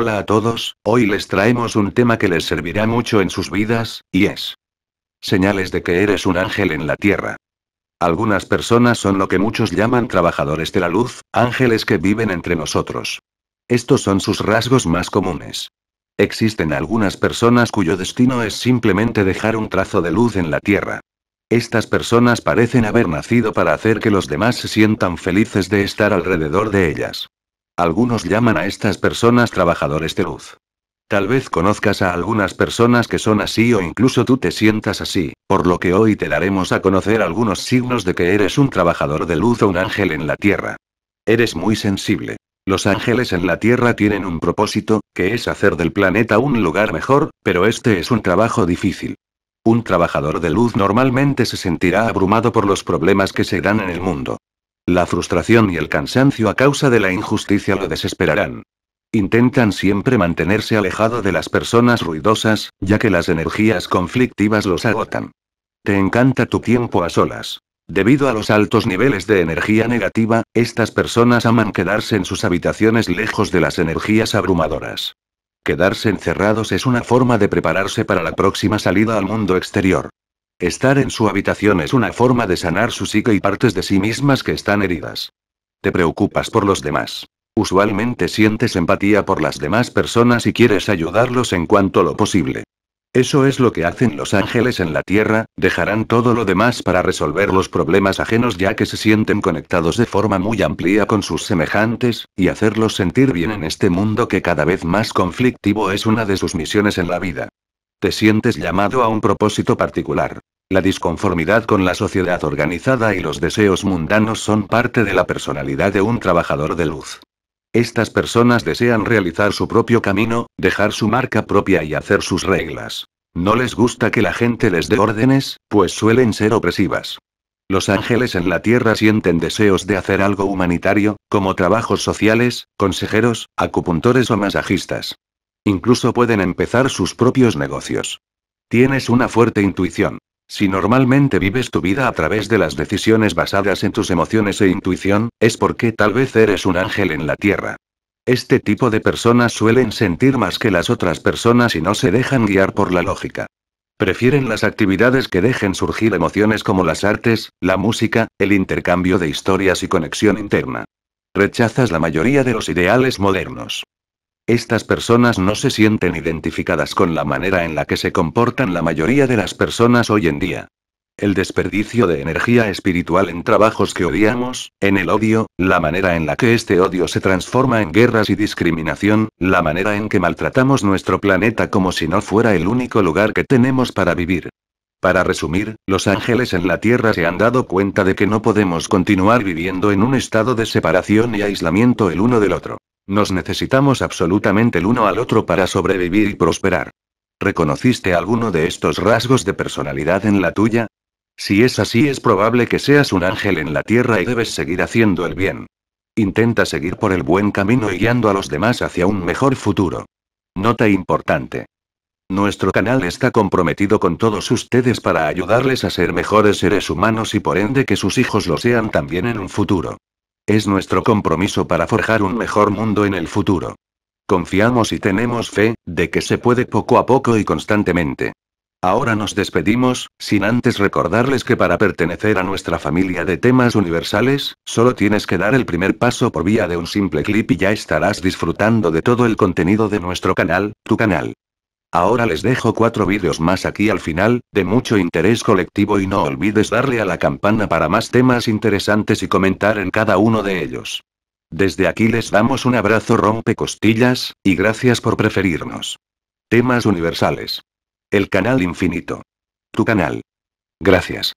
Hola a todos, hoy les traemos un tema que les servirá mucho en sus vidas, y es señales de que eres un ángel en la tierra. Algunas personas son lo que muchos llaman trabajadores de la luz, ángeles que viven entre nosotros. Estos son sus rasgos más comunes. Existen algunas personas cuyo destino es simplemente dejar un trazo de luz en la tierra. Estas personas parecen haber nacido para hacer que los demás se sientan felices de estar alrededor de ellas. Algunos llaman a estas personas trabajadores de luz. Tal vez conozcas a algunas personas que son así o incluso tú te sientas así, por lo que hoy te daremos a conocer algunos signos de que eres un trabajador de luz o un ángel en la tierra. Eres muy sensible. Los ángeles en la Tierra tienen un propósito, que es hacer del planeta un lugar mejor, pero este es un trabajo difícil. Un trabajador de luz normalmente se sentirá abrumado por los problemas que se dan en el mundo. La frustración y el cansancio a causa de la injusticia lo desesperarán. Intentan siempre mantenerse alejado de las personas ruidosas, ya que las energías conflictivas los agotan. Te encanta tu tiempo a solas. Debido a los altos niveles de energía negativa, estas personas aman quedarse en sus habitaciones lejos de las energías abrumadoras. Quedarse encerrados es una forma de prepararse para la próxima salida al mundo exterior. Estar en su habitación es una forma de sanar su psique y partes de sí mismas que están heridas. Te preocupas por los demás. Usualmente sientes empatía por las demás personas y quieres ayudarlos en cuanto lo posible. Eso es lo que hacen los ángeles en la Tierra, dejarán todo lo demás para resolver los problemas ajenos ya que se sienten conectados de forma muy amplia con sus semejantes, y hacerlos sentir bien en este mundo que cada vez más conflictivo es una de sus misiones en la vida. Te sientes llamado a un propósito particular. La disconformidad con la sociedad organizada y los deseos mundanos son parte de la personalidad de un trabajador de luz. Estas personas desean realizar su propio camino, dejar su marca propia y hacer sus reglas. No les gusta que la gente les dé órdenes, pues suelen ser opresivas. Los ángeles en la tierra sienten deseos de hacer algo humanitario, como trabajos sociales, consejeros, acupuntores o masajistas. Incluso pueden empezar sus propios negocios. Tienes una fuerte intuición. Si normalmente vives tu vida a través de las decisiones basadas en tus emociones e intuición, es porque tal vez eres un ángel en la tierra. Este tipo de personas suelen sentir más que las otras personas y no se dejan guiar por la lógica. Prefieren las actividades que dejen surgir emociones como las artes, la música, el intercambio de historias y conexión interna. Rechazas la mayoría de los ideales modernos. Estas personas no se sienten identificadas con la manera en la que se comportan la mayoría de las personas hoy en día. El desperdicio de energía espiritual en trabajos que odiamos, en el odio, la manera en la que este odio se transforma en guerras y discriminación, la manera en que maltratamos nuestro planeta como si no fuera el único lugar que tenemos para vivir. Para resumir, los ángeles en la Tierra se han dado cuenta de que no podemos continuar viviendo en un estado de separación y aislamiento el uno del otro. Nos necesitamos absolutamente el uno al otro para sobrevivir y prosperar. ¿Reconociste alguno de estos rasgos de personalidad en la tuya? Si es así, es probable que seas un ángel en la tierra y debes seguir haciendo el bien. Intenta seguir por el buen camino y guiando a los demás hacia un mejor futuro. Nota importante. Nuestro canal está comprometido con todos ustedes para ayudarles a ser mejores seres humanos y por ende que sus hijos lo sean también en un futuro. Es nuestro compromiso para forjar un mejor mundo en el futuro. Confiamos y tenemos fe, de que se puede poco a poco y constantemente. Ahora nos despedimos, sin antes recordarles que para pertenecer a nuestra familia de temas universales, solo tienes que dar el primer paso por vía de un simple clip y ya estarás disfrutando de todo el contenido de nuestro canal, tu canal. Ahora les dejo cuatro vídeos más aquí al final, de mucho interés colectivo y no olvides darle a la campana para más temas interesantes y comentar en cada uno de ellos. Desde aquí les damos un abrazo rompecostillas, y gracias por preferirnos. Temas universales. El canal infinito. Tu canal. Gracias.